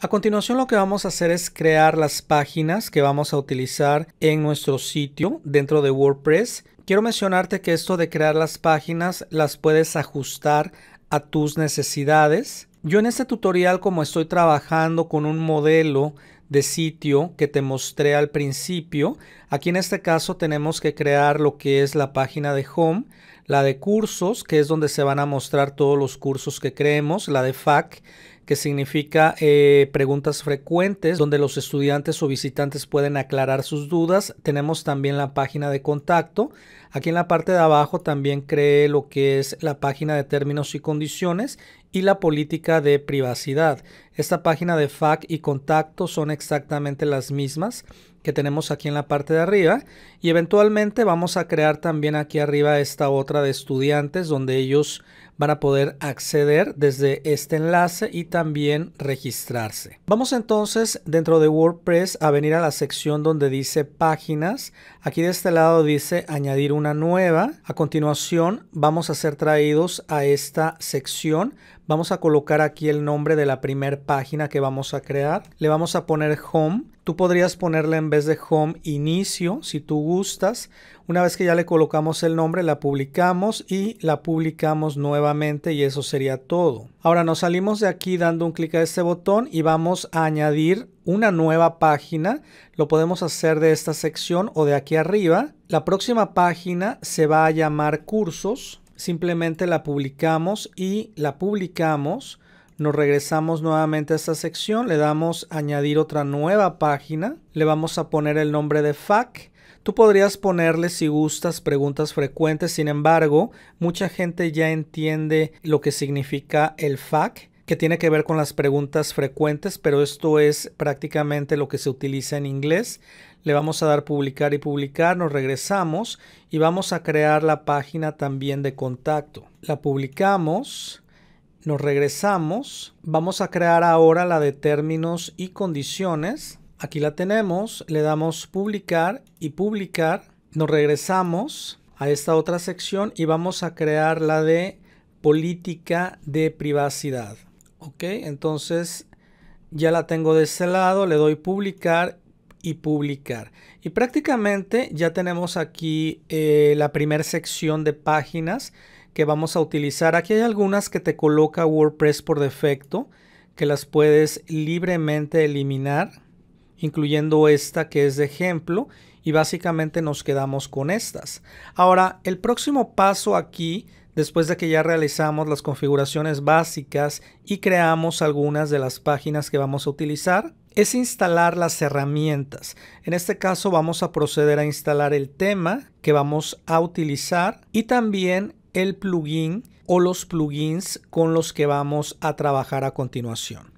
A continuación lo que vamos a hacer es crear las páginas que vamos a utilizar en nuestro sitio dentro de WordPress. Quiero mencionarte que esto de crear las páginas las puedes ajustar a tus necesidades. Yo en este tutorial como estoy trabajando con un modelo de sitio que te mostré al principio, aquí en este caso tenemos que crear lo que es la página de home, la de cursos que es donde se van a mostrar todos los cursos que creemos, la de FAC que significa eh, preguntas frecuentes donde los estudiantes o visitantes pueden aclarar sus dudas. Tenemos también la página de contacto. Aquí en la parte de abajo también cree lo que es la página de términos y condiciones y la política de privacidad. Esta página de FAC y contacto son exactamente las mismas que tenemos aquí en la parte de arriba y eventualmente vamos a crear también aquí arriba esta otra de estudiantes donde ellos van a poder acceder desde este enlace y también registrarse. Vamos entonces dentro de WordPress a venir a la sección donde dice páginas. Aquí de este lado dice añadir una nueva. A continuación vamos a ser traídos a esta sección. Vamos a colocar aquí el nombre de la primera página que vamos a crear. Le vamos a poner home Tú podrías ponerle en vez de home inicio si tú gustas. Una vez que ya le colocamos el nombre, la publicamos y la publicamos nuevamente y eso sería todo. Ahora nos salimos de aquí dando un clic a este botón y vamos a añadir una nueva página. Lo podemos hacer de esta sección o de aquí arriba. La próxima página se va a llamar cursos. Simplemente la publicamos y la publicamos nos regresamos nuevamente a esta sección, le damos añadir otra nueva página, le vamos a poner el nombre de FAQ. Tú podrías ponerle si gustas preguntas frecuentes, sin embargo, mucha gente ya entiende lo que significa el FAQ que tiene que ver con las preguntas frecuentes, pero esto es prácticamente lo que se utiliza en inglés. Le vamos a dar publicar y publicar, nos regresamos y vamos a crear la página también de contacto. La publicamos nos regresamos. Vamos a crear ahora la de términos y condiciones. Aquí la tenemos. Le damos publicar y publicar. Nos regresamos a esta otra sección y vamos a crear la de política de privacidad. Ok, entonces ya la tengo de ese lado. Le doy publicar y publicar. Y prácticamente ya tenemos aquí eh, la primera sección de páginas que vamos a utilizar. Aquí hay algunas que te coloca WordPress por defecto, que las puedes libremente eliminar, incluyendo esta que es de ejemplo, y básicamente nos quedamos con estas. Ahora, el próximo paso aquí, después de que ya realizamos las configuraciones básicas y creamos algunas de las páginas que vamos a utilizar, es instalar las herramientas. En este caso vamos a proceder a instalar el tema que vamos a utilizar y también el plugin o los plugins con los que vamos a trabajar a continuación.